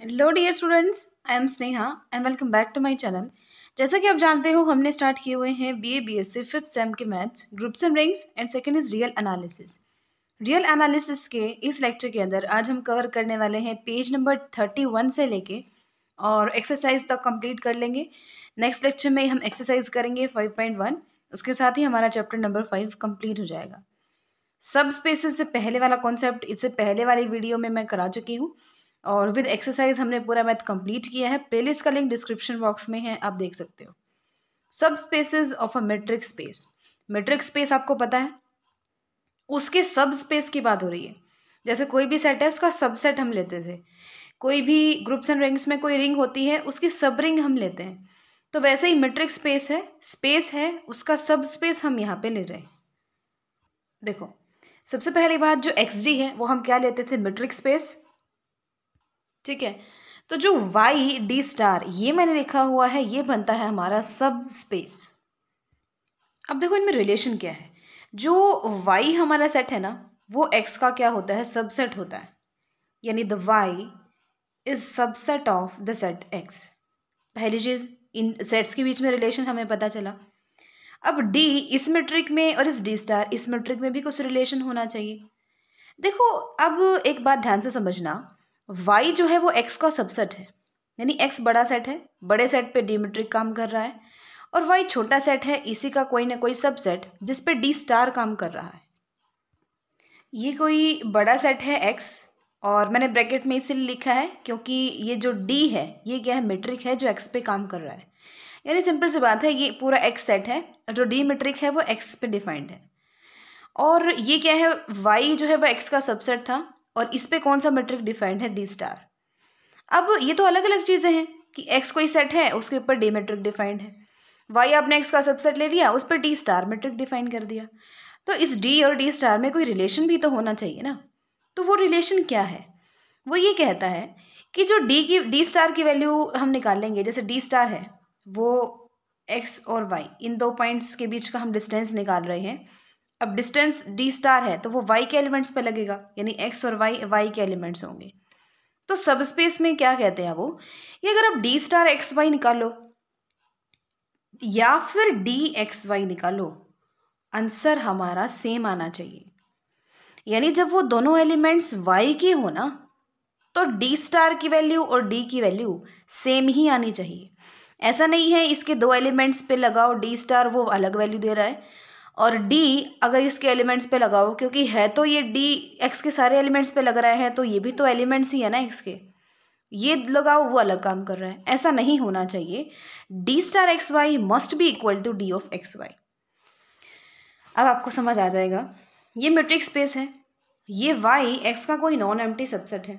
hello dear students I am Sneha and welcome back to my channel जैसा कि आप जानते हो हमने स्टार्ट किए हुए हैं बीए बीएससी फिफ्थ सेम के maths groups and rings and second is real analysis real analysis के इस लेक्चर के अंदर आज हम कवर करने वाले हैं पेज नंबर थर्टी वन से लेके और एक्सरसाइज तक कम्प्लीट कर लेंगे नेक्स्ट लेक्चर में हम एक्सरसाइज करेंगे फाइव पॉइंट वन उसके साथ ही हमारा चैप्टर नंबर फाइव कम्प्लीट हो जाएगा सब स्पेसिस से पहले वाला कॉन्सेप्ट इससे पहले वाली वीडियो में मैं करा चुकी हूँ और विद एक्सरसाइज हमने पूरा मैथ कंप्लीट किया है प्लेलिस्ट का लिंक डिस्क्रिप्शन बॉक्स में है आप देख सकते हो सब spaces of a metric space metric space आपको पता है उसके सब स्पेस की बात हो रही है जैसे कोई भी सेट है उसका सबसेट हम लेते थे कोई भी ग्रुप्स एंड रिंग्स में कोई रिंग होती है उसकी सब रिंग हम लेते हैं तो वैसे ही मेट्रिक स्पेस है स्पेस है उसका सब स्पेस हम यहाँ पे ले रहे हैं देखो सबसे पहली बात जो एक्स डी है वो हम क्या लेते थे मेट्रिक स्पेस ठीक है तो जो वाई डी स्टार ये मैंने लिखा हुआ है ये बनता है हमारा सब स्पेस अब देखो इनमें रिलेशन क्या है जो वाई हमारा सेट है ना वो एक्स का क्या होता है सबसेट होता है यानी the Y is subset of the set X पहली चीज़ इन सेट्स के बीच में रिलेशन हमें पता चला अब डी इस मेट्रिक में और इस डी स्टार इस मेट्रिक में भी कुछ रिलेशन होना चाहिए देखो अब एक बात ध्यान से समझना वाई जो है वो एक्स का सबसेट है यानी एक्स बड़ा सेट है बड़े सेट पे डीमेट्रिक काम कर रहा है और वाई छोटा सेट है इसी का कोई ना कोई सबसेट जिस पे डी स्टार काम कर रहा है ये कोई बड़ा सेट है एक्स और मैंने ब्रैकेट में इसे लिखा है क्योंकि ये जो डी है ये क्या है मेट्रिक है जो एक्स पे काम कर रहा है यानी सिंपल सी बात है ये पूरा एक्स सेट है जो डी मेट्रिक है वो एक्स पे डिफाइंड है और ये क्या है वाई जो है वह एक्स का सबसेट था और इस पर कौन सा मेट्रिक डिफाइंड है डी स्टार अब ये तो अलग अलग चीज़ें हैं कि एक्स कोई सेट है उसके ऊपर डी मेट्रिक डिफाइंड है वाई आपने एक्स का सबसेट ले लिया उस पर डी स्टार मेट्रिक डिफाइन कर दिया तो इस डी और डी स्टार में कोई रिलेशन भी तो होना चाहिए ना तो वो रिलेशन क्या है वो ये कहता है कि जो डी की डी स्टार की वैल्यू हम निकाल लेंगे जैसे डी स्टार है वो एक्स और वाई इन दो पॉइंट्स के बीच का हम डिस्टेंस निकाल रहे हैं अब डिस्टेंस डी स्टार है तो वो वाई के एलिमेंट्स पे लगेगा यानी एक्स और वाई वाई के एलिमेंट्स होंगे तो सब स्पेस में क्या कहते हैं वो ये अगर आप डी स्टार एक्स वाई निकालो या फिर डी एक्स वाई निकालो आंसर हमारा सेम आना चाहिए यानी जब वो दोनों एलिमेंट्स वाई के हो ना तो डी स्टार की वैल्यू और डी की वैल्यू सेम ही आनी चाहिए ऐसा नहीं है इसके दो एलिमेंट्स पे लगाओ डी स्टार वो अलग वैल्यू दे रहा है और डी अगर इसके एलिमेंट्स पे लगाओ क्योंकि है तो ये डी एक्स के सारे एलिमेंट्स पे लग रहा है तो ये भी तो एलिमेंट्स ही है ना एक्स के ये लगाओ वो अलग काम कर रहा है ऐसा नहीं होना चाहिए D star X Y must be equal to D of X Y अब आपको समझ आ जाएगा ये मेट्रिक स्पेस है ये वाई एक्स का कोई नॉन एम्प्टी सबसेट है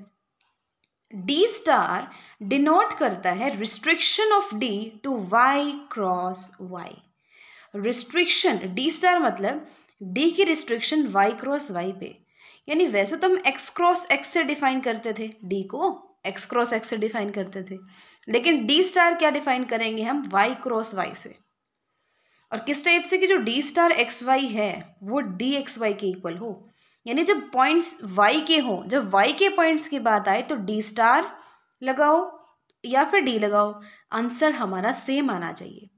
डी स्टार डिनोट करता है restriction of D to Y cross Y restriction D star मतलब डी की रिस्ट्रिक्शन वाई क्रॉस वाई पे यानी वैसे तो हम एक्स क्रॉस एक्स से डिफाइन करते थे डी को एक्स क्रॉस एक्स से डिफाइन करते थे लेकिन डी स्टार क्या डिफाइन करेंगे हम वाई क्रॉस वाई से और किस टाइप से कि जो डी स्टार एक्स वाई है वो डी एक्स वाई के इक्वल हो यानी जब पॉइंट्स वाई के हो जब वाई के पॉइंट्स की बात आए तो डी स्टार लगाओ या फिर डी लगाओ आंसर हमारा सेम आना चाहिए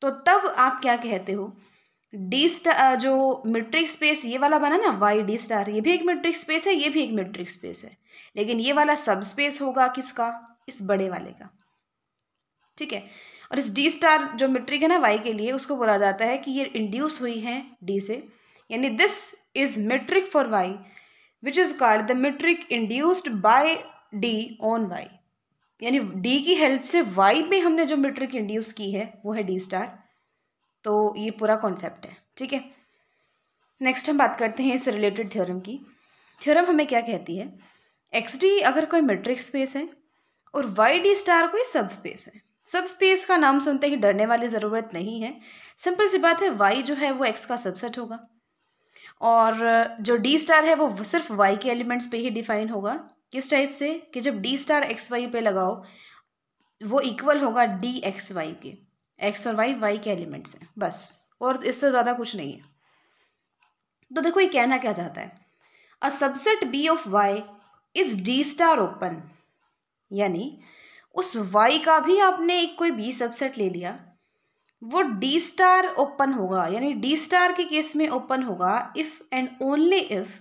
तो तब आप क्या कहते हो डी स्टार जो मेट्रिक स्पेस ये वाला बना ना वाई डी स्टार ये भी एक मेट्रिक स्पेस है ये भी एक मेट्रिक स्पेस है लेकिन ये वाला सब स्पेस होगा किसका इस बड़े वाले का ठीक है और इस डी स्टार जो मेट्रिक है ना वाई के लिए उसको बोला जाता है कि ये इंड्यूस हुई है डी से यानी this is metric for Y which is called the metric induced by D on Y यानी डी की हेल्प से वाई में हमने जो मेट्रिक इंड्यूस की है वो है डी स्टार तो ये पूरा कॉन्सेप्ट है ठीक है नेक्स्ट हम बात करते हैं इससे रिलेटेड थ्योरम की थ्योरम हमें क्या कहती है एक्स डी अगर कोई मेट्रिक स्पेस है और वाई डी स्टार कोई सब स्पेस है सब स्पेस का नाम सुनते ही डरने वाली ज़रूरत नहीं है सिंपल सी बात है वाई जो है वो एक्स का सबसेट होगा और जो डी स्टार है वो सिर्फ वाई के एलिमेंट्स पे ही डिफाइन होगा किस टाइप से कि जब डी स्टार एक्स वाई पे लगाओ वो इक्वल होगा डी एक्स वाई के एक्स और वाई वाई के एलिमेंट्स हैं बस और इससे ज़्यादा कुछ नहीं है तो देखो ये कहना क्या चाहता है a subset B of Y is D star open यानी उस वाई का भी आपने एक कोई बी सबसेट ले लिया वो डी स्टार ओपन होगा यानी डी स्टार के केस में ओपन होगा इफ़ एंड ओनली इफ़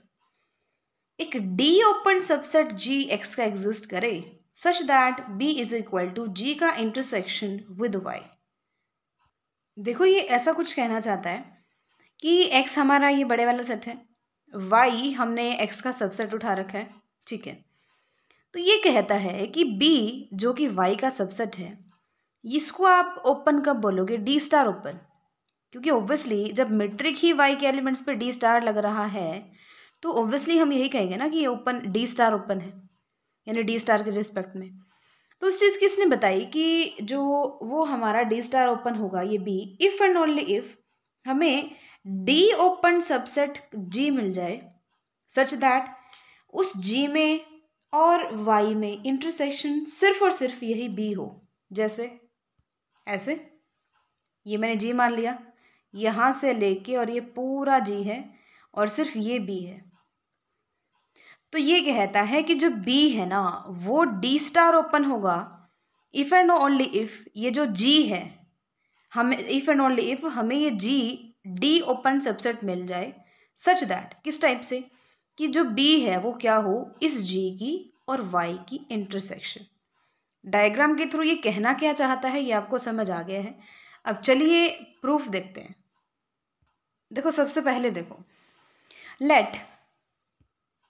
एक D open subset G X का एग्जिस्ट करे such that B is equal to G का इंटरसेक्शन विद वाई देखो ये ऐसा कुछ कहना चाहता है कि एक्स हमारा ये बड़े वाला सेट है वाई हमने एक्स का सबसेट उठा रखा है ठीक है तो ये कहता है कि बी जो कि वाई का सबसेट है इसको आप ओपन कब बोलोगे डी स्टार ओपन क्योंकि ऑब्वियसली जब मेट्रिक ही वाई के एलिमेंट्स पे डी स्टार लग रहा है तो ऑब्वियसली हम यही कहेंगे ना कि ये ओपन डी स्टार ओपन है यानी डी स्टार के रिस्पेक्ट में तो उस चीज़ की इसने बताई कि जो वो हमारा डी स्टार ओपन होगा ये B if and only if हमें डी ओपन सबसेट जी मिल जाए सच दैट उस जी में और वाई में इंटरसेक्शन सिर्फ और सिर्फ यही बी हो जैसे ऐसे ये मैंने जी मान लिया यहाँ से लेके और ये पूरा जी है और सिर्फ ये बी है तो ये कहता है कि जो बी है ना वो डी स्टार ओपन होगा इफ़ एंड ओनली इफ़ ये जो जी है हमें इफ़ एंड ओनली इफ़ हमें ये जी डी ओपन सबसेट मिल जाए सच दैट किस टाइप से कि जो बी है वो क्या हो इस जी की और वाई की इंटरसेक्शन डायग्राम के थ्रू ये कहना क्या चाहता है ये आपको समझ आ गया है अब चलिए प्रूफ देखते हैं देखो सबसे पहले देखो let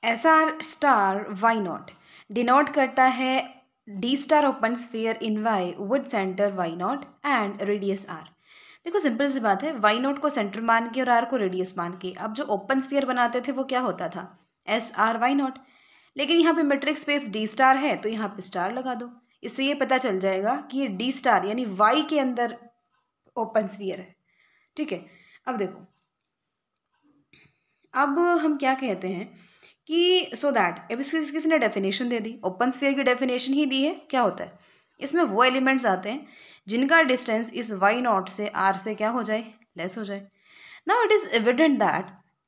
S R star Y naught denote करता है D star open sphere in Y with centre Y naught and radius R देखो सिंपल सी बात है वाई नॉट को सेंटर मान के और आर को रेडियस मान के अब जो ओपन स्फीयर बनाते थे वो क्या होता था एस आर वाई नॉट लेकिन यहाँ पे मेट्रिक स्पेस डी स्टार है तो यहाँ पे स्टार लगा दो इससे ये पता चल जाएगा कि ये डी स्टार यानी वाई के अंदर ओपन स्फीयर है ठीक है अब देखो अब हम क्या कहते हैं कि सो दैट अब इस किसी ने डेफिनेशन दे दी ओपन स्फीयर की डेफिनेशन ही दी है क्या होता है इसमें वो एलिमेंट्स आते हैं जिनका डिस्टेंस इस वाई नॉट से आर से क्या हो जाए लेस हो जाए now it is evident that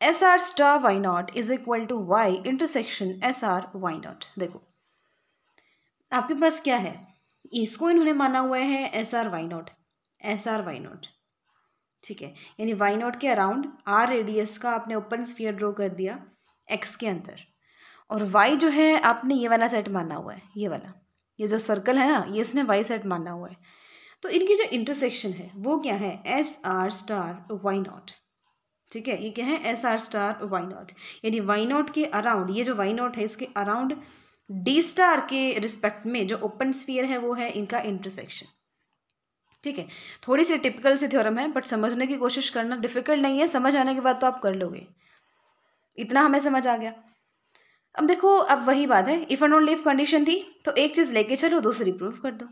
S R star Y naught is equal to Y intersection S R Y naught देखो आपके पास क्या है इसको इन्होंने माना हुआ है S R Y naught S R Y naught ठीक है यानी वाई नॉट के अराउंड आर रेडियस का आपने ओपन स्फीयर ड्रॉ कर दिया एक्स के अंदर और वाई जो है आपने ये वाला सेट माना हुआ है ये वाला ये जो सर्कल है ना ये इसने वाई सेट माना हुआ है तो इनकी जो इंटरसेक्शन है वो क्या है S R star Y naught ठीक है ये क्या है S R star Y naught यानी वाई नॉट के अराउंड ये जो वाई नॉट है इसके अराउंड डी स्टार के रिस्पेक्ट में जो ओपन स्फीयर है वो है इनका इंटरसेक्शन ठीक है थोड़ी सी टिपिकल सी थ्योरम है बट समझने की कोशिश करना डिफिकल्ट नहीं है समझ आने के बाद तो आप कर लोगे इतना हमें समझ आ गया अब देखो अब वही बात है if and only if condition थी तो एक चीज़ लेके चलो दूसरी प्रूव कर दो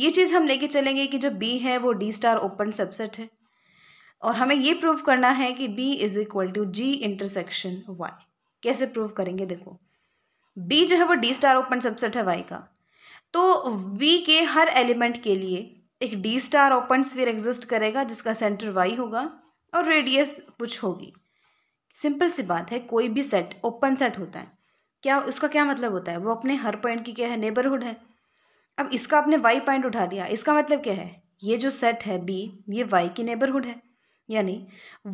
ये चीज़ हम लेके चलेंगे कि जो बी है वो डी स्टार ओपन सबसेट है और हमें ये प्रूव करना है कि B is equal to G intersection Y कैसे प्रूव करेंगे देखो बी जो है वो डी स्टार ओपन सबसेट है वाई का तो बी के हर एलिमेंट के लिए एक D star open sphere exist करेगा जिसका सेंटर वाई होगा और रेडियस कुछ होगी सिंपल सी बात है कोई भी सेट ओपन सेट होता है क्या उसका क्या मतलब होता है वो अपने हर पॉइंट की क्या है नेबरहुड है अब इसका आपने वाई पॉइंट उठा लिया इसका मतलब क्या है ये जो सेट है बी ये वाई की नेबरहुड है यानी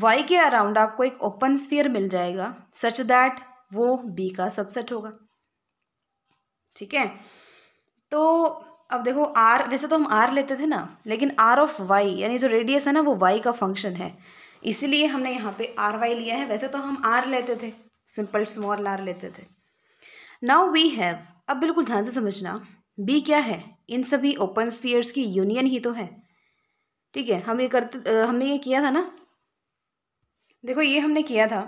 वाई के अराउंड आपको एक ओपन स्फीयर मिल जाएगा सच दैट वो बी का सबसेट होगा ठीक है तो अब देखो आर वैसे तो हम आर लेते थे ना लेकिन आर ऑफ वाई यानी जो रेडियस है ना वो वाई का फंक्शन है इसीलिए हमने यहाँ पे आर वाई लिया है वैसे तो हम आर लेते थे सिंपल स्मॉल आर लेते थे नाउ वी हैव अब बिल्कुल ध्यान से समझना बी क्या है इन सभी ओपन स्पीयर्स की यूनियन ही तो है ठीक है हम ये करते हमने ये किया था ना देखो ये हमने किया था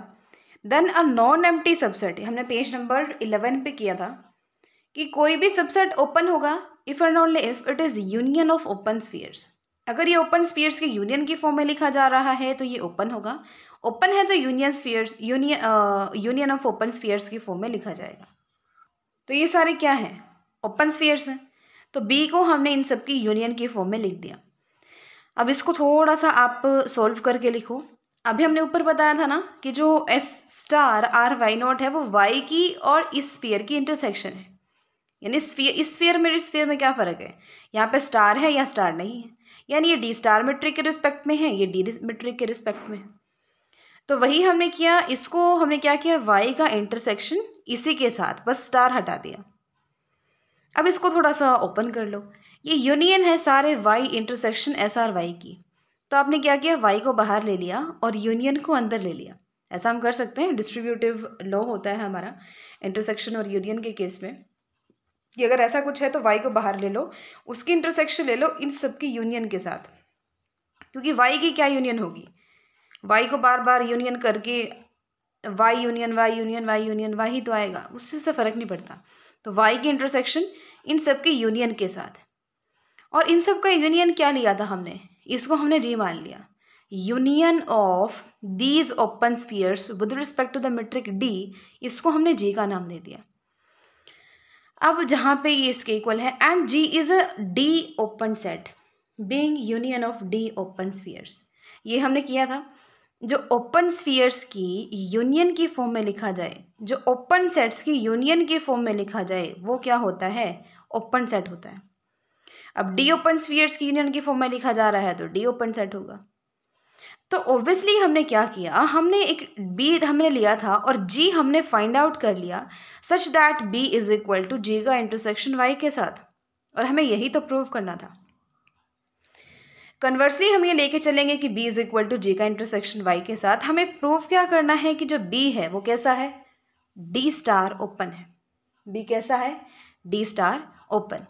देन अ नॉन टी सबसेट हमने पेज नंबर इलेवन पे किया था कि कोई भी सबसेट ओपन होगा if and only if it is union of open spheres अगर ये ओपन स्पीयर्स के यूनियन की फॉर्म में लिखा जा रहा है तो ये ओपन होगा ओपन है तो union spheres union union of open spheres की फॉर्म में लिखा जाएगा तो ये सारे क्या हैं ओपन स्पीयर्स हैं तो बी को हमने इन सब की यूनियन की फॉर्म में लिख दिया अब इसको थोड़ा सा आप सॉल्व करके लिखो अभी हमने ऊपर बताया था ना कि जो S star R Y naught है वो वाई की और इस स्पीयर की इंटरसेक्शन है यानी स्पीयर इस स्पीयर में इस स्पीयर में क्या फ़र्क है यहाँ पे स्टार है या स्टार नहीं है यानी ये डी स्टार मेट्रिक के रिस्पेक्ट में है ये डी मेट्रिक के रिस्पेक्ट में है तो वही हमने किया इसको हमने क्या किया वाई का इंटरसेक्शन इसी के साथ बस स्टार हटा दिया अब इसको थोड़ा सा ओपन कर लो ये यूनियन है सारे Y intersection S R Y की तो आपने क्या किया वाई को बाहर ले लिया और यूनियन को अंदर ले लिया ऐसा हम कर सकते हैं डिस्ट्रीब्यूटिव लॉ होता है हमारा इंटरसेक्शन और यूनियन के केस में कि अगर ऐसा कुछ है तो वाई को बाहर ले लो उसकी इंटरसेक्शन ले लो इन सब की यूनियन के साथ क्योंकि वाई की क्या यूनियन होगी वाई को बार बार यूनियन करके Y union Y union Y union Y तो आएगा उससे उससे फ़र्क नहीं पड़ता तो वाई की इंटरसेक्शन इन सब के यूनियन के साथ और इन सब का यूनियन क्या लिया था हमने इसको हमने जी मान लिया union of these open spheres with respect to the metric D इसको हमने जी का नाम दे दिया अब जहाँ पे ये इसके इक्वल है and G is a D open set being union of D open spheres ये हमने किया था जो ओपन स्फीयर्स की यूनियन की फॉर्म में लिखा जाए जो ओपन सेट्स की यूनियन की फॉर्म में लिखा जाए वो क्या होता है ओपन सेट होता है अब डी ओपन स्फीयर्स की यूनियन की फॉर्म में लिखा जा रहा है तो डी ओपन सेट होगा तो ऑब्वियसली हमने क्या किया हमने एक बी हमने लिया था और जी हमने फाइंड आउट कर लिया such that B is equal to G का इंटरसेक्शन वाई के साथ और हमें यही तो प्रूव करना था कन्वर्सली हम ये लेके चलेंगे कि B is equal to G का इंटरसेक्शन वाई के साथ हमें प्रूव क्या करना है कि जो बी है वो कैसा है डी स्टार ओपन है बी कैसा है डी स्टार ओपन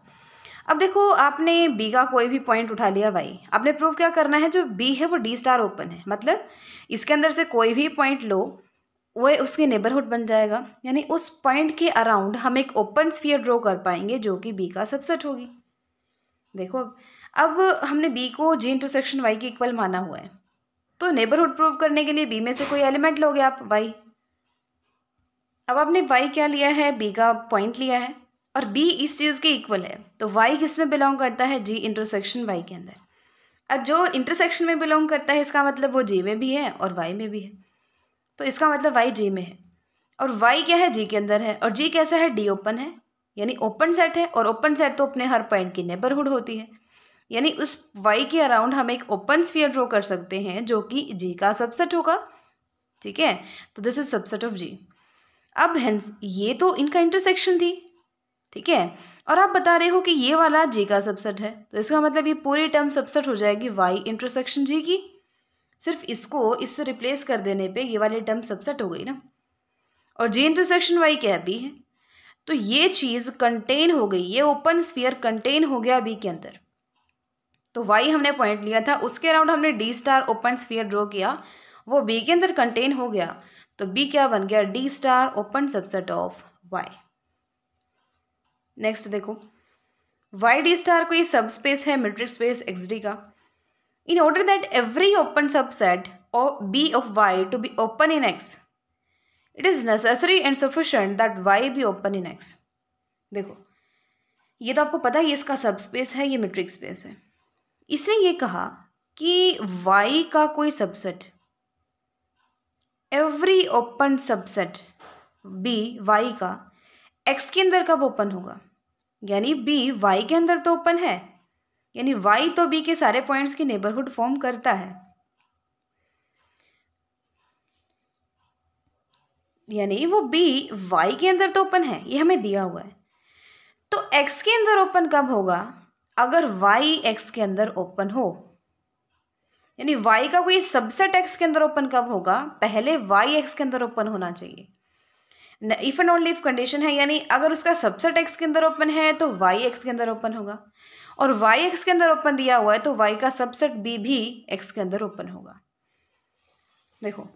अब देखो आपने बी का कोई भी पॉइंट उठा लिया भाई आपने प्रूव क्या करना है जो बी है वो डी स्टार ओपन है मतलब इसके अंदर से कोई भी पॉइंट लो वो उसके नेबरहुड बन जाएगा यानी उस पॉइंट के अराउंड हम एक ओपन स्फीयर ड्रॉ कर पाएंगे जो कि बी का सबसेट होगी देखो अब हमने बी को जी इंटू सेक्शन वाई के इक्वल माना हुआ है तो नेबरहुड प्रूव करने के लिए बी में से कोई एलिमेंट लोगे आप वाई अब आपने वाई क्या लिया है बी का पॉइंट लिया है और बी इस चीज़ के इक्वल है तो वाई किस में बिलोंग करता है जी इंटरसेक्शन वाई के अंदर अब जो इंटरसेक्शन में बिलोंग करता है इसका मतलब वो जी में भी है और वाई में भी है तो इसका मतलब वाई जी में है और वाई क्या है जी के अंदर है और जी कैसा है डी ओपन है यानी ओपन सेट है और ओपन सेट तो अपने हर पॉइंट की नेबरहुड होती है यानी उस वाई के अराउंड हम एक ओपन स्फीयर ड्रॉ कर सकते हैं जो कि जी का सबसेट होगा ठीक है तो this is subset of G अब हेंस ये तो इनका इंटरसेक्शन थी ठीक है और आप बता रहे हो कि ये वाला जी का सबसेट है तो इसका मतलब ये पूरी टर्म सबसेट हो जाएगी वाई इंटरसेक्शन जी की सिर्फ इसको इससे रिप्लेस कर देने पे ये वाली टर्म सबसेट हो गई ना और जी इंटरसेक्शन वाई क्या बी है तो ये चीज़ कंटेन हो गई ये ओपन स्फीयर कंटेन हो गया बी के अंदर तो वाई हमने पॉइंट लिया था उसके अराउंड हमने D star open sphere draw किया वो बी के अंदर कंटेन हो गया तो बी क्या बन गया D star open subset of Y next देखो वाई डी स्टार कोई सब स्पेस है मेट्रिक स्पेस एक्स डी का in order that every open set of B of Y to be open in X it is necessary and sufficient that Y be open in X देखो ये तो आपको पता है ये इसका सब स्पेस है ये मेट्रिक स्पेस है इसने ये कहा कि वाई का कोई subset every open subset B Y का एक्स के अंदर कब ओपन होगा यानी बी वाई के अंदर तो ओपन है यानी वाई तो बी के सारे पॉइंट्स की नेबरहुड फॉर्म करता है यानी वो बी वाई के अंदर तो ओपन है ये हमें दिया हुआ है तो एक्स के अंदर ओपन कब होगा अगर वाई एक्स के अंदर ओपन हो यानी वाई का कोई सबसेट एक्स के अंदर ओपन कब होगा पहले वाई एक्स के अंदर ओपन होना चाहिए if and only if condition है यानी अगर उसका सबसेट एक्स के अंदर ओपन है तो वाई एक्स के अंदर ओपन होगा और वाई एक्स के अंदर ओपन दिया हुआ है तो वाई का सबसेट बी भी एक्स के अंदर ओपन होगा देखो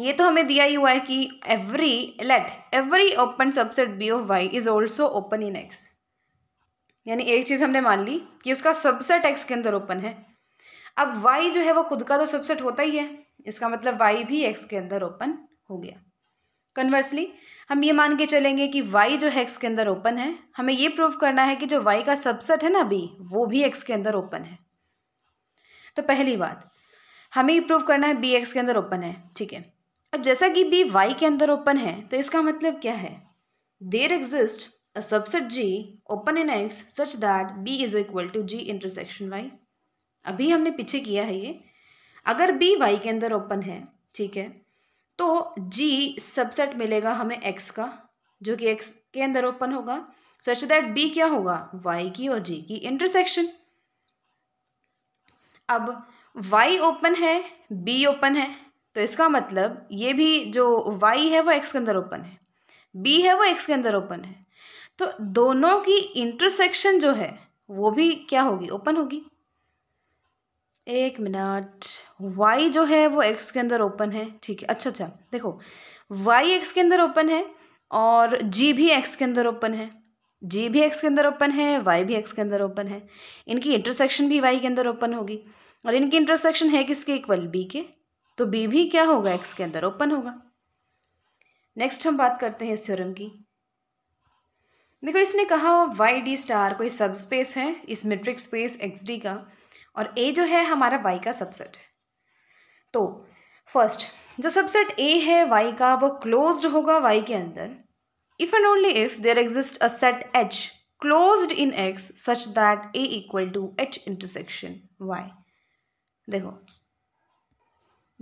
ये तो हमें दिया ही हुआ है कि every let every open subset B of Y is also open in X यानी एक चीज़ हमने मान ली कि उसका सबसेट एक्स के अंदर ओपन है अब वाई जो है वो खुद का तो सबसेट होता ही है इसका मतलब वाई भी एक्स के अंदर ओपन हो गया कन्वर्सली हम ये मान के चलेंगे कि वाई जो है एक्स के अंदर ओपन है हमें ये प्रूव करना है कि जो वाई का सबसेट है ना बी वो भी एक्स के अंदर ओपन है तो पहली बात हमें ये प्रूव करना है बी एक्स के अंदर ओपन है ठीक है अब जैसा कि बी वाई के अंदर ओपन है तो इसका मतलब क्या है there exist a subset G open in X such that B is equal to G intersection Y अभी हमने पीछे किया है ये अगर बी वाई के अंदर ओपन है ठीक है तो जी सबसेट मिलेगा हमें एक्स का जो कि एक्स के अंदर ओपन होगा सच दैट बी क्या होगा वाई की और जी की इंटरसेक्शन अब वाई ओपन है बी ओपन है तो इसका मतलब ये भी जो वाई है वो एक्स के अंदर ओपन है बी है वो एक्स के अंदर ओपन है तो दोनों की इंटरसेक्शन जो है वो भी क्या होगी ओपन होगी एक मिनट वाई जो है वो एक्स के अंदर ओपन है ठीक है अच्छा अच्छा देखो वाई एक्स के अंदर ओपन है और जी भी एक्स के अंदर ओपन है जी भी एक्स के अंदर ओपन है वाई भी एक्स के अंदर ओपन है इनकी इंटरसेक्शन भी वाई के अंदर ओपन होगी और इनकी इंटरसेक्शन है किसके इक्वल बी के तो बी भी क्या होगा एक्स के अंदर ओपन होगा नेक्स्ट हम बात करते हैं इस थ्योरम की देखो इसने कहा वाई डी स्टार कोई सब स्पेस है इस मेट्रिक स्पेस एक्स डी का और ए जो है हमारा वाई का सबसेट तो है तो फर्स्ट जो सबसेट ए है वाई का वो क्लोज्ड होगा वाई के अंदर if and only if there exist a set H closed in X such that A equal to H intersection Y देखो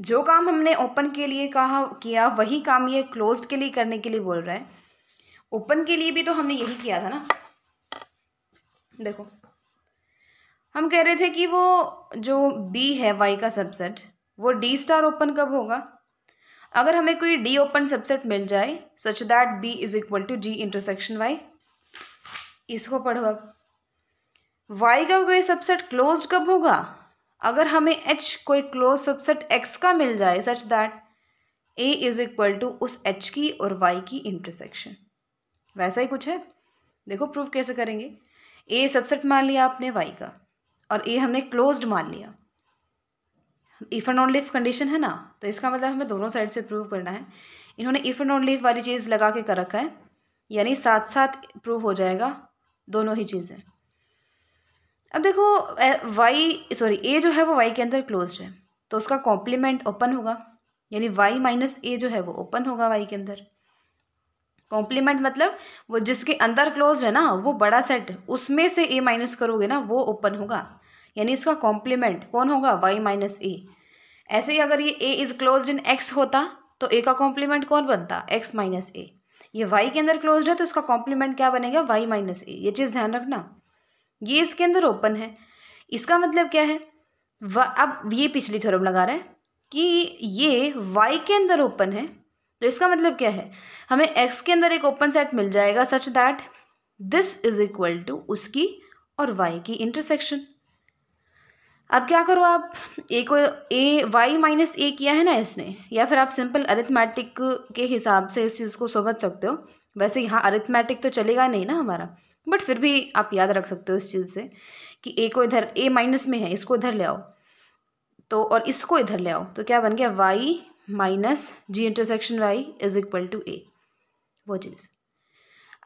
जो काम हमने ओपन के लिए कहा किया वही काम ये क्लोज्ड के लिए करने के लिए बोल रहा है ओपन के लिए भी तो हमने यही किया था ना देखो हम कह रहे थे कि वो जो बी है वाई का सबसेट वो डी स्टार ओपन कब होगा अगर हमें कोई डी ओपन सबसेट मिल जाए such that B is equal to G intersection Y इसको पढ़ो अब वाई का कोई सबसेट क्लोज कब होगा अगर हमें एच कोई क्लोज सबसेट एक्स का मिल जाए such that A is equal to उस एच की और वाई की इंटरसेक्शन वैसा ही कुछ है देखो प्रूफ कैसे करेंगे ए सबसेट मान लिया आपने वाई का और ए हमने क्लोज्ड मान लिया if and only if condition है ना तो इसका मतलब हमें दोनों साइड से प्रूव करना है इन्होंने इफ़ एंड ऑन लिफ वाली चीज़ लगा के कर रखा है यानी साथ साथ प्रूव हो जाएगा दोनों ही चीज़ें अब देखो वाई सॉरी ए जो है वो वाई के अंदर क्लोज है तो उसका कॉम्प्लीमेंट ओपन होगा यानी वाई माइनस ए जो है वो ओपन होगा वाई के अंदर कॉम्प्लीमेंट मतलब वो जिसके अंदर क्लोज है ना वो बड़ा सेट उसमें से ए माइनस करोगे ना वो ओपन होगा यानी इसका कॉम्प्लीमेंट कौन होगा वाई माइनस ए ऐसे ही अगर ये A is close in X होता तो ए का कॉम्प्लीमेंट कौन बनता एक्स माइनस ए ये वाई के अंदर क्लोज है तो इसका कॉम्प्लीमेंट क्या बनेगा वाई माइनस ए ये चीज़ ध्यान रखना ये इसके अंदर ओपन है इसका मतलब क्या है व अब ये पिछली थ्योरम लगा रहे हैं कि ये वाई के अंदर ओपन है तो इसका मतलब क्या है हमें एक्स के अंदर एक ओपन सेट मिल जाएगा such that this is equal to उसकी और वाई की इंटरसेक्शन अब क्या करो आप ए को ए वाई माइनस ए किया है ना इसने या फिर आप सिंपल अरिथमेटिक के हिसाब से इस चीज़ को समझ सकते हो वैसे यहाँ अरिथमेटिक तो चलेगा नहीं ना हमारा बट फिर भी आप याद रख सकते हो इस चीज़ से कि ए को इधर ए माइनस में है इसको इधर ले आओ तो और इसको इधर ले आओ तो क्या बन गया Y minus G intersection Y is equal to A वो चीज़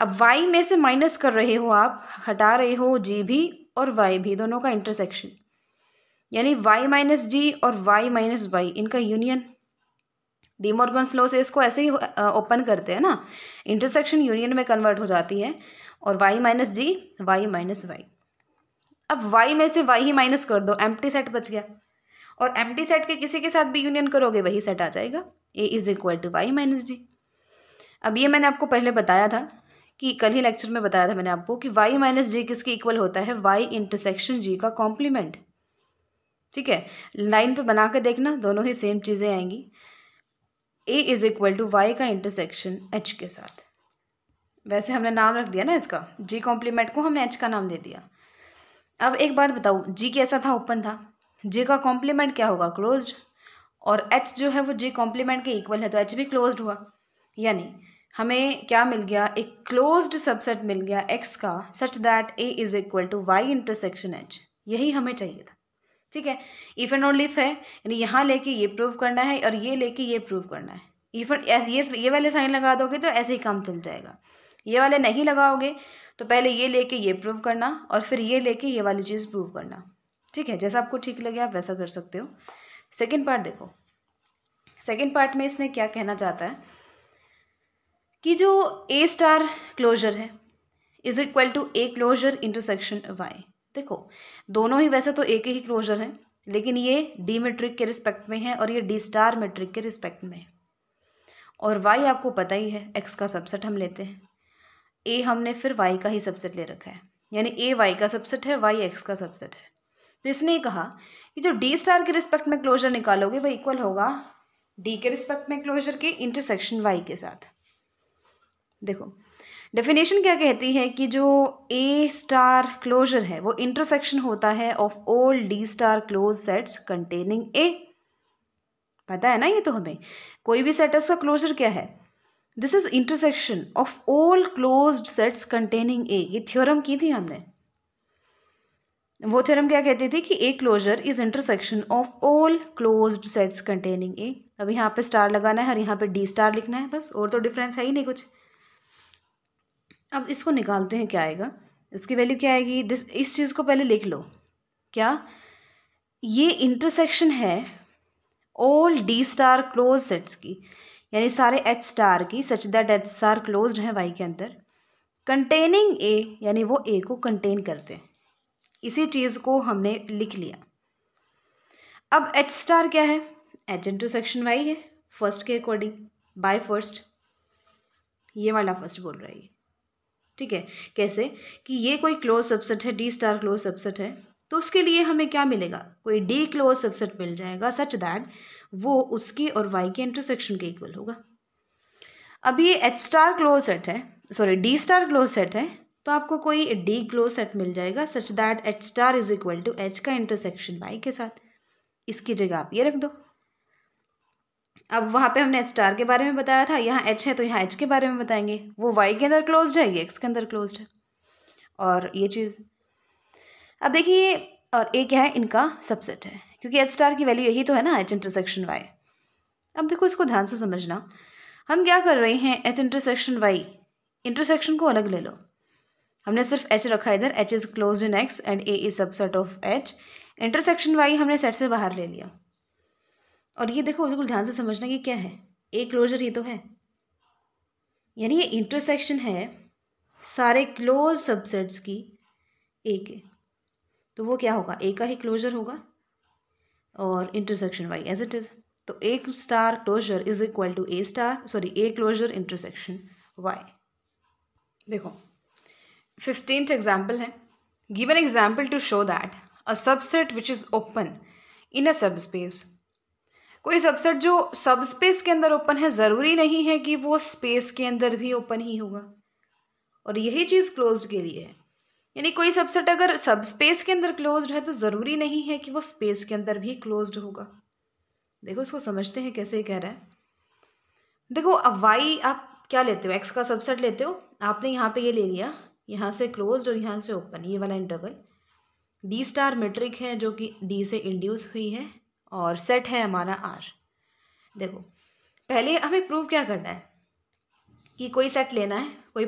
अब वाई में से माइनस कर रहे हो आप हटा रहे हो जी भी और वाई भी दोनों का इंटरसेक्शन यानी वाई माइनस जी और वाई माइनस वाई इनका यूनियन डीमोर्गन स्लो से इसको ऐसे ही ओपन करते हैं ना इंटरसेक्शन यूनियन में कन्वर्ट हो जाती है और Y minus G Y minus Y अब वाई में से वाई ही माइनस कर दो टी सेट बच गया और टी सेट के किसी के साथ भी यूनियन करोगे वही सेट आ जाएगा A is equal to Y minus G अब ये मैंने आपको पहले बताया था कि कल ही लेक्चर में बताया था मैंने आपको कि y माइनस जी किसके इक्वल होता है y इंटरसेक्शन जी का कॉम्प्लीमेंट ठीक है लाइन पे बना कर देखना दोनों ही सेम चीज़ें आएंगी A is equal to Y का इंटरसेक्शन एच के साथ वैसे हमने नाम रख दिया ना इसका जी कॉम्प्लीमेंट को हमने एच का नाम दे दिया अब एक बात बताओ जी कैसा था ओपन था जे का कॉम्प्लीमेंट क्या होगा क्लोज्ड और एच जो है वो जे कॉम्प्लीमेंट के इक्वल है तो एच भी क्लोज्ड हुआ यानी हमें क्या मिल गया एक क्लोज्ड सबसेट मिल गया एक्स का such that A is equal to Y intersection H यही हमें चाहिए था ठीक है इफ एंड और लिफ है यानी यहाँ लेके ये प्रूव करना है और ये लेके ये प्रूव करना है इफ एंड ये ये वाले साइन लगा दोगे तो ऐसे ही काम चल जाएगा ये वाले नहीं लगाओगे तो पहले ये लेके ये प्रूव करना और फिर ये लेके ये वाली चीज़ प्रूव करना ठीक है जैसा आपको ठीक लगे आप वैसा कर सकते हो सेकेंड पार्ट देखो सेकेंड पार्ट में इसने क्या कहना चाहता है कि जो ए स्टार क्लोजर है is equal to A closure intersection Y देखो दोनों ही वैसे तो एक ही क्लोजर हैं लेकिन ये डी मेट्रिक के रिस्पेक्ट में है और ये डी स्टार मेट्रिक के रिस्पेक्ट में है और वाई आपको पता ही है एक्स का सबसेट हम लेते हैं ए हमने फिर वाई का ही सबसेट ले रखा है यानी ए वाई का सबसेट है वाई एक्स का सबसेट है तो इसने कहा कि जो डी स्टार के रिस्पेक्ट में क्लोजर निकालोगे वह इक्वल होगा डी के रिस्पेक्ट में क्लोजर के इंटरसेक्शन वाई के साथ देखो डेफिनेशन क्या कहती है कि जो ए स्टार क्लोजर है वो इंटरसेक्शन होता है of all D star close sets containing A पता है ना ये तो हमें कोई भी सेट है उसका क्लोजर क्या है this is intersection of all close sets containing A ये थ्योरम की थी हमने वो थ्योरम क्या कहती थी कि A closure is intersection of all close sets containing A अब यहाँ पे स्टार लगाना है और यहाँ पे डी स्टार लिखना है बस और तो डिफरेंस है ही नहीं कुछ अब इसको निकालते हैं क्या आएगा इसकी वैल्यू क्या आएगी दिस इस चीज़ को पहले लिख लो क्या ये इंटरसेक्शन है all D star close sets की यानी सारे एच स्टार की such that H star close है वाई के अंदर कंटेनिंग ए यानी वो ए को कंटेन करते हैं इसी चीज़ को हमने लिख लिया अब एच स्टार क्या है एच इंटरसेक्शन वाई है फर्स्ट के अकॉर्डिंग बाय फर्स्ट ये वाला फर्स्ट बोल रहा है ये ठीक है कैसे कि ये कोई क्लोज सबसेट है डी स्टार क्लोज सबसेट है तो उसके लिए हमें क्या मिलेगा कोई डी क्लोज सबसेट मिल जाएगा सच दैट वो उसके और वाई के इंटरसेक्शन के इक्वल होगा अब ये एच स्टार क्लोज सेट है sorry D star close set है तो आपको कोई डी क्लोज सेट मिल जाएगा such that H star is equal to H का इंटरसेक्शन वाई के साथ इसकी जगह आप ये रख दो अब वहाँ पे हमने एच स्टार के बारे में बताया था यहाँ एच है तो यहाँ एच के बारे में बताएंगे वो वाई के अंदर क्लोज्ड है ये एक्स के अंदर क्लोज्ड है और ये चीज़ अब देखिए और ए क्या है इनका सबसेट है क्योंकि एच स्टार की वैल्यू यही तो है ना एच इंटरसेक्शन वाई अब देखो इसको ध्यान से समझना हम क्या कर रहे हैं एच इंटरसेक्शन वाई इंटरसेक्शन को अलग ले लो हमने सिर्फ एच रखा इधर H is close in X and A is subset of H intersection Y हमने सेट से बाहर ले लिया और ये देखो बिल्कुल ध्यान से समझना कि क्या है ए क्लोजर ये तो है यानी ये इंटरसेक्शन है सारे क्लोज सबसेट्स की ए के तो वो क्या होगा ए का ही क्लोजर होगा और intersection Y as it is तो A star closure is equal to A star sorry A closure intersection Y देखो फिफ्टींथ एग्जाम्पल है given example to show that a subset which is open in a space कोई subset जो सब space के अंदर open है ज़रूरी नहीं है कि वो स्पेस के अंदर भी ओपन ही होगा और यही चीज़ क्लोज्ड के लिए है यानी कोई सबसेट अगर सब स्पेस के अंदर क्लोज्ड है तो ज़रूरी नहीं है कि वो स्पेस के अंदर भी क्लोज्ड होगा देखो इसको समझते हैं कैसे कह रहा है देखो अब वाई आप क्या लेते हो एक्स का सबसेट लेते हो आपने यहाँ पे ये ले लिया यहाँ से क्लोज्ड और यहाँ से ओपन ये वाला इंटरवल डी स्टार मेट्रिक है जो कि डी से इंड्यूस हुई है और सेट है हमारा आर देखो पहले हमें प्रूव क्या करना है कि कोई सेट लेना है कोई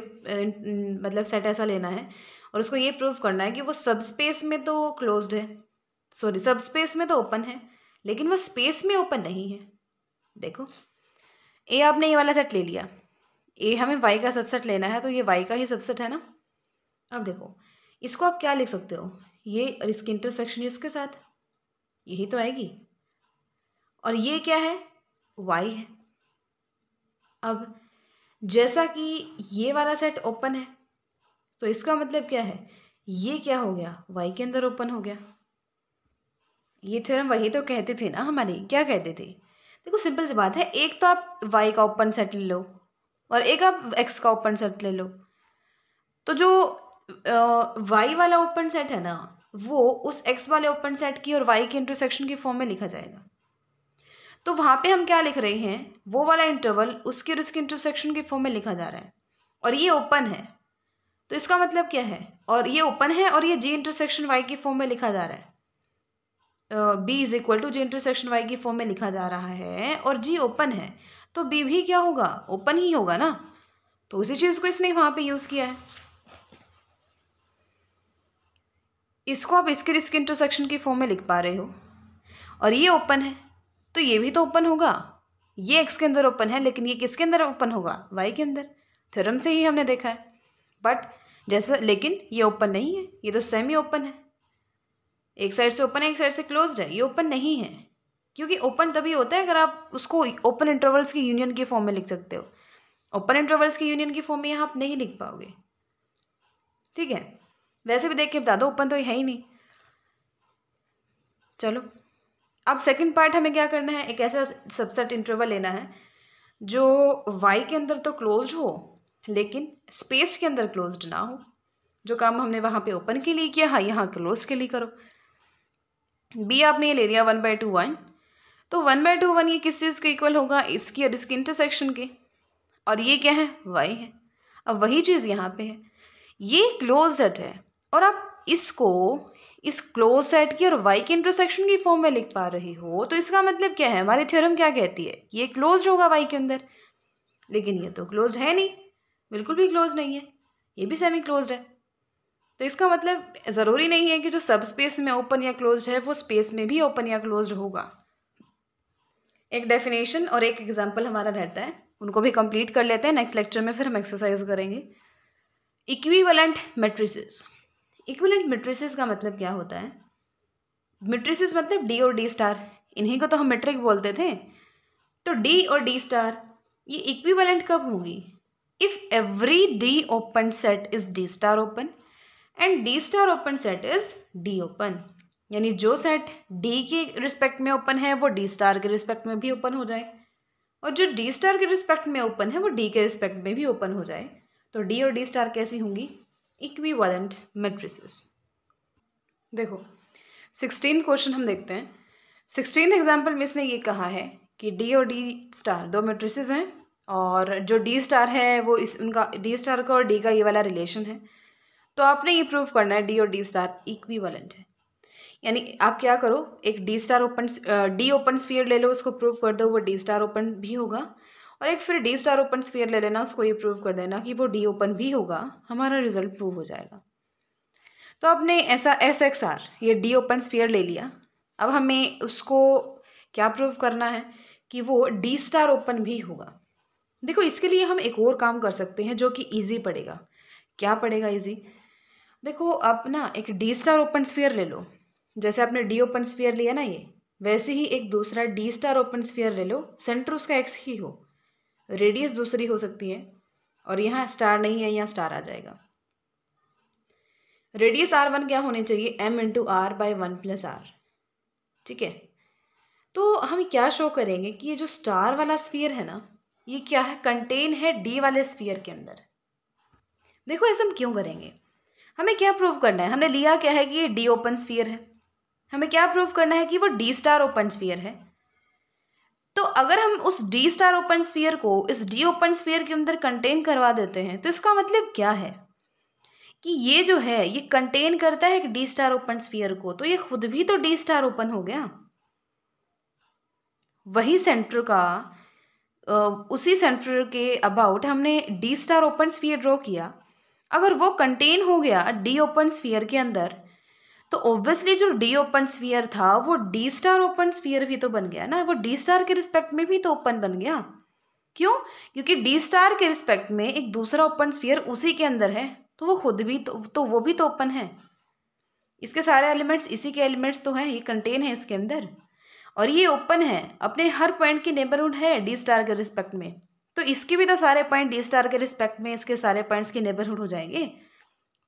मतलब सेट ऐसा लेना है और उसको ये प्रूव करना है कि वो सब स्पेस में तो क्लोज्ड है सॉरी सब स्पेस में तो ओपन है लेकिन वो स्पेस में ओपन नहीं है देखो ए आपने ये वाला सेट ले लिया ए हमें वाई का सबसेट लेना है तो ये वाई का ही सबसेट है ना अब देखो इसको आप क्या लिख सकते हो ये और इसकी इंटरसेक्शन इसके साथ यही तो आएगी और ये क्या है वाई है अब जैसा कि ये वाला सेट ओपन है तो इसका मतलब क्या है ये क्या हो गया वाई के अंदर ओपन हो गया ये थ्योरम वही तो कहते थे ना हमारी क्या कहते थे देखो सिंपल सी बात है एक तो आप वाई का ओपन सेट ले लो और एक आप एक्स का ओपन सेट ले लो तो जो वाई वाला ओपन सेट है ना वो उस एक्स वाले ओपन सेट की और वाई के इंटरसेक्शन की फॉर्म में लिखा जाएगा तो वहाँ पे हम क्या लिख रहे हैं वो वाला इंटरवल उसके और उसके इंटरसेक्शन के फॉर्म में लिखा जा रहा है और ये ओपन है तो इसका मतलब क्या है और ये ओपन है और ये जी इंटरसेक्शन वाई के फॉर्म में लिखा जा रहा है B is equal to G intersection Y के फॉर्म में लिखा जा रहा है और जी ओपन है तो बी भी क्या होगा ओपन ही होगा ना तो उसी चीज़ को इसने वहाँ पे यूज़ किया है इसको आप इसके रिस्क इंटरसेक्शन के फॉर्म में लिख पा रहे हो और ये ओपन है तो ये भी तो ओपन होगा ये एक्स के अंदर ओपन है लेकिन ये किसके अंदर ओपन होगा वाई के अंदर थ्योरम से ही हमने देखा है बट जैसे लेकिन ये ओपन नहीं है ये तो सेमी ओपन है एक साइड से ओपन है एक साइड से क्लोज्ड है ये ओपन नहीं है क्योंकि ओपन तभी होता है अगर आप उसको ओपन इंटरवल्स की यूनियन के फॉर्म में लिख सकते हो ओपन इंटरवल्स की यूनियन की फॉर्म में यहाँ आप नहीं लिख पाओगे ठीक है वैसे भी देख के बता दो ओपन तो है ही नहीं चलो अब सेकंड पार्ट हमें क्या करना है एक ऐसा सबसेट इंटरवल लेना है जो वाई के अंदर तो क्लोज हो लेकिन स्पेस के अंदर क्लोज ना हो जो काम हमने वहाँ पे ओपन के लिए किया है हाँ, यहाँ क्लोज के लिए करो बी आपने ये ले लिया वन बाई टू वन तो वन बाई टू वन ये किस चीज़ के इक्वल होगा इसकी और इसकी इंटरसेक्शन के और ये क्या है वाई है अब वही चीज़ यहाँ पे है ये क्लोज है और आप इसको इस क्लोज सेट की और वाई के इंटरसेक्शन की फॉर्म में लिख पा रही हो तो इसका मतलब क्या है हमारी थ्योरम क्या कहती है ये क्लोज होगा वाई के अंदर लेकिन ये तो क्लोज है नहीं बिल्कुल भी क्लोज नहीं है ये भी सेमी क्लोज है तो इसका मतलब ज़रूरी नहीं है कि जो सब स्पेस में ओपन या क्लोज है वो स्पेस में भी ओपन या क्लोज होगा एक डेफिनेशन और एक एग्जाम्पल हमारा रहता है उनको भी कंप्लीट कर लेते हैं नेक्स्ट लेक्चर में फिर हम एक्सरसाइज करेंगे इक्वी वलेंट इक्विलेंट मेट्रिसेस का मतलब क्या होता है मेट्रिसेस मतलब डी और डी स्टार इन्हीं को तो हम मेट्रिक बोलते थे तो डी और डी स्टार ये इक्विवेलेंट कब होगी if every D open set is D star open and D star open set is D open यानी जो सेट डी के रिस्पेक्ट में ओपन है वो डी स्टार के रिस्पेक्ट में भी ओपन हो जाए और जो डी स्टार के रिस्पेक्ट में ओपन है वो डी के रिस्पेक्ट में भी ओपन हो जाए तो डी और डी स्टार कैसी होंगी इक्विवेलेंट मेट्रिसेस देखो सिक्सटीन क्वेश्चन हम देखते हैं सिक्सटीन एग्जाम्पल में इसने ये कहा है कि डी और डी स्टार दो मेट्रिसेस हैं और जो डी स्टार है वो इस उनका डी स्टार का और डी का ये वाला रिलेशन है तो आपने ये प्रूव करना है डी और डी स्टार इक्विवेलेंट है यानी आप क्या करो एक D star open D open sphere ले लो उसको प्रूव कर दो वो डी स्टार ओपन भी होगा और एक फिर डी स्टार ओपन स्फीयर ले लेना उसको ये प्रूव कर देना कि वो डी ओपन भी होगा हमारा रिजल्ट प्रूव हो जाएगा तो आपने ऐसा एस एक्स आर ये डी ओपन स्फीयर ले लिया अब हमें उसको क्या प्रूव करना है कि वो डी स्टार ओपन भी होगा देखो इसके लिए हम एक और काम कर सकते हैं जो कि ईजी पड़ेगा क्या पड़ेगा ईजी देखो आप ना एक डी स्टार ओपन स्फीयर ले लो जैसे आपने डी ओपन स्फीयर लिया ना ये वैसे ही एक दूसरा डी स्टार ओपन स्फीयर ले लो सेंटर उसका एक्स ही हो रेडियस दूसरी हो सकती है और यहाँ स्टार नहीं है यहाँ स्टार आ जाएगा रेडियस आर वन क्या होने चाहिए M into R by one plus R ठीक है तो हम क्या शो करेंगे कि ये जो स्टार वाला स्फीयर है ना ये क्या है कंटेन है डी वाले स्फीयर के अंदर देखो ऐसा हम क्यों करेंगे हमें क्या प्रूव करना है हमने लिया क्या है कि ये डी ओपन स्फीयर है हमें क्या प्रूव करना है कि वो डी स्टार ओपन स्फीयर है तो अगर हम उस डी स्टार ओपन स्पीयर को इस डी ओपन स्पीयर के अंदर कंटेन करवा देते हैं तो इसका मतलब क्या है कि ये जो है ये कंटेन करता है एक डी स्टार ओपन स्पीयर को तो ये खुद भी तो डी स्टार ओपन हो गया वही सेंटर का उसी सेंटर के अबाउट हमने D star open sphere draw किया अगर वो कंटेन हो गया डी ओपन स्पीयर के अंदर तो ऑब्वियसली जो डी ओपन स्फीयर था वो डी स्टार ओपन स्फीयर भी तो बन गया ना वो डी स्टार के रिस्पेक्ट में भी तो ओपन बन गया क्यों क्योंकि डी स्टार के रिस्पेक्ट में एक दूसरा ओपन स्फीयर उसी के अंदर है तो वो खुद भी तो, तो वो भी तो ओपन है इसके सारे एलिमेंट्स इसी के एलिमेंट्स तो हैं ये कंटेन है इसके अंदर और ये ओपन है अपने हर पॉइंट की नेबरहुड है डी स्टार के रिस्पेक्ट में तो इसके भी तो सारे पॉइंट डी स्टार के रिस्पेक्ट में इसके सारे पॉइंट्स की नेबरहुड हो जाएंगे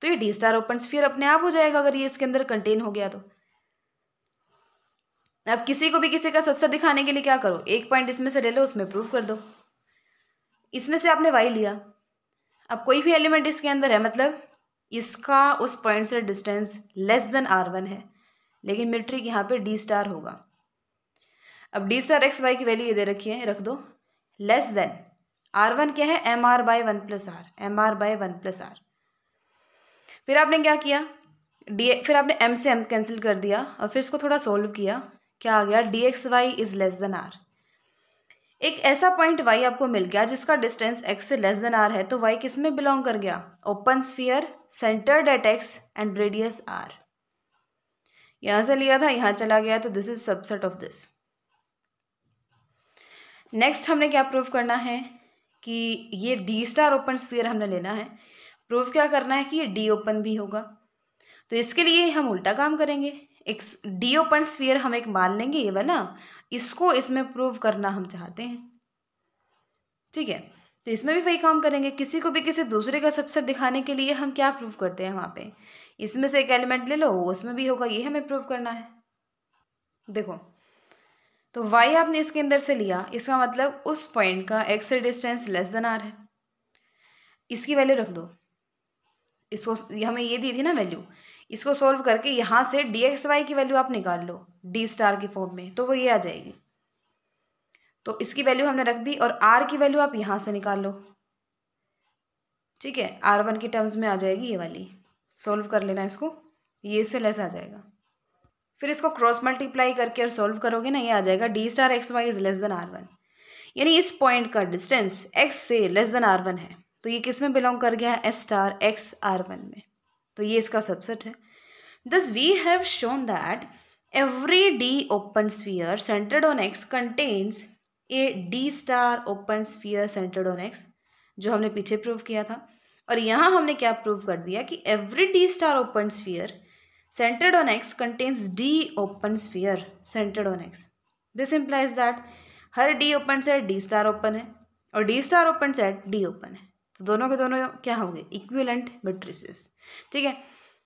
तो ये डी स्टार ओपन स्फीयर अपने आप हो जाएगा अगर ये इसके अंदर कंटेन हो गया तो अब किसी को भी किसी का सबसे दिखाने के लिए क्या करो एक पॉइंट इसमें से ले लो उसमें प्रूव कर दो इसमें से आपने वाई लिया अब कोई भी एलिमेंट इसके अंदर है मतलब इसका उस पॉइंट से distance less than R one है लेकिन मिट्रिक यहाँ पे डी स्टार होगा अब डी स्टार एक्स वाई की वैल्यू ये दे रखी है रख दो लेस देन आर वन क्या है M R by one plus R M R by one plus R फिर आपने क्या किया डी फिर आपने एम से एम कैंसिल कर दिया और फिर इसको थोड़ा सोल्व किया क्या आ गया D X Y is less than R एक ऐसा पॉइंट वाई आपको मिल गया जिसका डिस्टेंस एक्स से लेस देन आर है तो वाई किस में बिलोंग कर गया open sphere centred at X and radius R यहां से लिया था यहां चला गया तो this is subset of this next हमने क्या प्रूव करना है कि ये डी स्टार ओपन स्फीयर हमने लेना है प्रूफ क्या करना है कि ये डी ओपन भी होगा तो इसके लिए हम उल्टा काम करेंगे एक डी ओपन स्फीयर हम एक मान लेंगे ये वाला इसको इसमें प्रूव करना हम चाहते हैं ठीक है तो इसमें भी वही काम करेंगे किसी को भी किसी दूसरे का सबसे दिखाने के लिए हम क्या प्रूव करते हैं वहाँ पे इसमें से एक एलिमेंट ले लो उसमें भी होगा ये हमें प्रूव करना है देखो तो वाई आपने इसके अंदर से लिया इसका मतलब उस पॉइंट का X distance less than R है इसकी वैल्यू रख दो इसको हमें ये दी थी ना वैल्यू इसको सॉल्व करके यहाँ से डी एक्स वाई की वैल्यू आप निकाल लो डी स्टार की फॉर्म में तो वो ये आ जाएगी तो इसकी वैल्यू हमने रख दी और आर की वैल्यू आप यहाँ से निकाल लो ठीक है आर वन की टर्म्स में आ जाएगी ये वाली सॉल्व कर लेना इसको ये से लेस आ जाएगा फिर इसको क्रॉस मल्टीप्लाई करके और सॉल्व करोगे ना ये आ जाएगा D star X Y is less than R one यानी इस पॉइंट का डिस्टेंस एक्स से लेस देन आर वन है तो ये किस में बिलोंग कर गया है S star X R one में तो ये इसका सबसेट है thus we have shown that every D open sphere centred on X contains a D star open sphere centred on X जो हमने पीछे प्रूव किया था और यहाँ हमने क्या प्रूव कर दिया कि every D star open sphere centred on X contains D open sphere centred on X this implies that हर D open set D star open है और D star open set D open है तो दोनों के दोनों क्या होंगे इक्विलेंट मैट्रिसेस ठीक है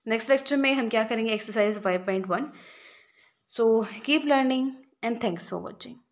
नेक्स्ट लेक्चर में हम क्या करेंगे exercise five point one so keep learning and thanks for watching